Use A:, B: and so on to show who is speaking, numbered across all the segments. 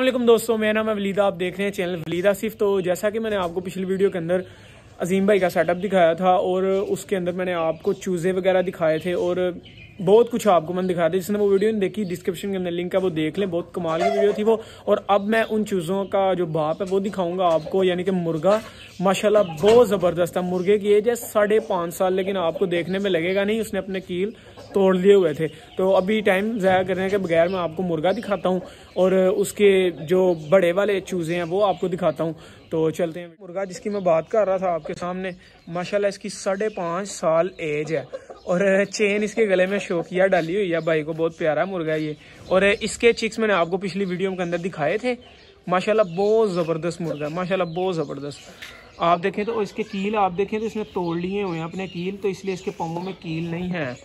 A: अल्लाह दोस्तों मेरा नाम है वलीदा आप देख रहे हैं चैनल वलीदा सिर्फ तो जैसा कि मैंने आपको पिछली वीडियो के अंदर अजीम भाई का सेटअप दिखाया था और उसके अंदर मैंने आपको चूज़े वगैरह दिखाए थे और बहुत कुछ आपको मैंने दिखा दिया जिसने वो वीडियो नहीं देखी डिस्क्रिप्शन के अंदर लिंक है वो देख लें बहुत कमाल की वीडियो थी वो और अब मैं उन चीज़ों का जो भाप है वो दिखाऊंगा आपको यानी कि मुर्गा माशाल्लाह बहुत ज़बरदस्त है मुर्गे की एज है साढ़े पाँच साल लेकिन आपको देखने में लगेगा नहीं उसने अपने कील तोड़ लिए हुए थे तो अभी टाइम ज़ाया करने के बगैर मैं आपको मुर्गा दिखाता हूँ और उसके जो बड़े वाले चूज़े हैं वो आपको दिखाता हूँ तो चलते हैं मुर्गा जिसकी मैं बात कर रहा था आपके सामने माशाला इसकी साढ़े पाँच साल एज है और चेन इसके गले में शोकिया डाली हुई है भाई को बहुत प्यारा मुर्गा ये और इसके चिक्स मैंने आपको पिछली वीडियो के अंदर दिखाए थे माशाल्लाह बहुत ज़बरदस्त मुर्गा माशाल्लाह बहुत ज़बरदस्त आप देखें तो इसके कील आप देखें तो इसने तोड़ लिए हुए हैं अपने कील तो इसलिए इसके पंगों में कील नहीं है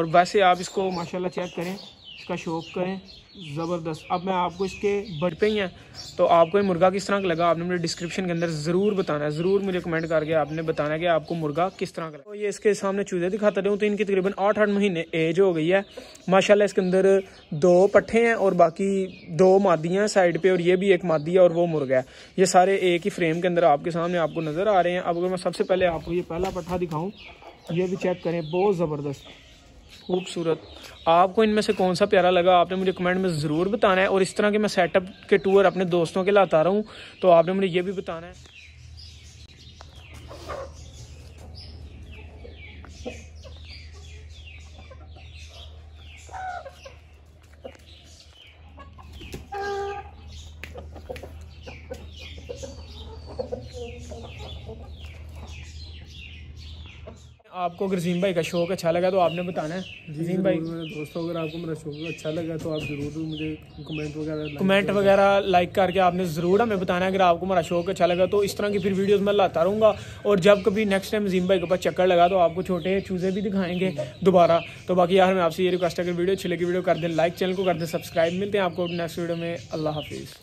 A: और वैसे आप इसको माशाल्लाह चेक करें इसका शौक करें ज़बरदस्त अब मैं आपको इसके बढ़ पे ही हैं तो आपको ये मुर्गा किस तरह का लगा आपने मुझे डिस्क्रिप्शन के अंदर ज़रूर बताना है ज़रूर मुझे कमेंट करके आपने बताना है कि आपको मुर्गा किस तरह का लगा तो ये इसके सामने चूजे दिखाते रहूँ तो इनकी तकरीबन आठ आठ महीने एज हो गई है माशाला इसके अंदर दो पट्ठे हैं और बाकी दो मादियाँ हैं साइड पर और ये भी एक मादी है और वो मुर्गा है ये सारे एक ही फ्रेम के अंदर आपके सामने आपको नज़र आ रहे हैं अब अगर मैं सबसे पहले आपको ये पहला पट्ठा दिखाऊँ ये भी चेक करें बहुत ज़बरदस्त खूबसूरत आपको इनमें से कौन सा प्यारा लगा आपने मुझे कमेंट में ज़रूर बताना है और इस तरह के मैं सेटअप के टूर अपने दोस्तों के लाता रहा हूँ तो आपने मुझे ये भी बताना है आपको अगर जीम भाई का शौक अच्छा लगा तो आपने बताना है जीम भाई दोस्तों अगर आपको मेरा शौक अच्छा लगा तो आप ज़रूर मुझे कमेंट वगैरह कमेंट वगैरह लाइक करके आपने ज़रूर हमें बताना अगर आपको मेरा शौक अच्छा लगा तो इस तरह की फिर वीडियोस मैं लाता रहूँगा और जब कभी नेक्स्ट टाइम जीम भाई के पास चक्कर लगा तो आपको छोटे चूज़े भी दिखाएंगे दोबारा तो बाकी यार मैं आपसे ये रिक्वेस्ट अगर वीडियो अच्छी लगी वीडियो कर दें लाइक चैनल को कर दें सब्सक्राइब मिलते हैं आपको नेक्स्ट वीडियो में अल्लाह हाफिज़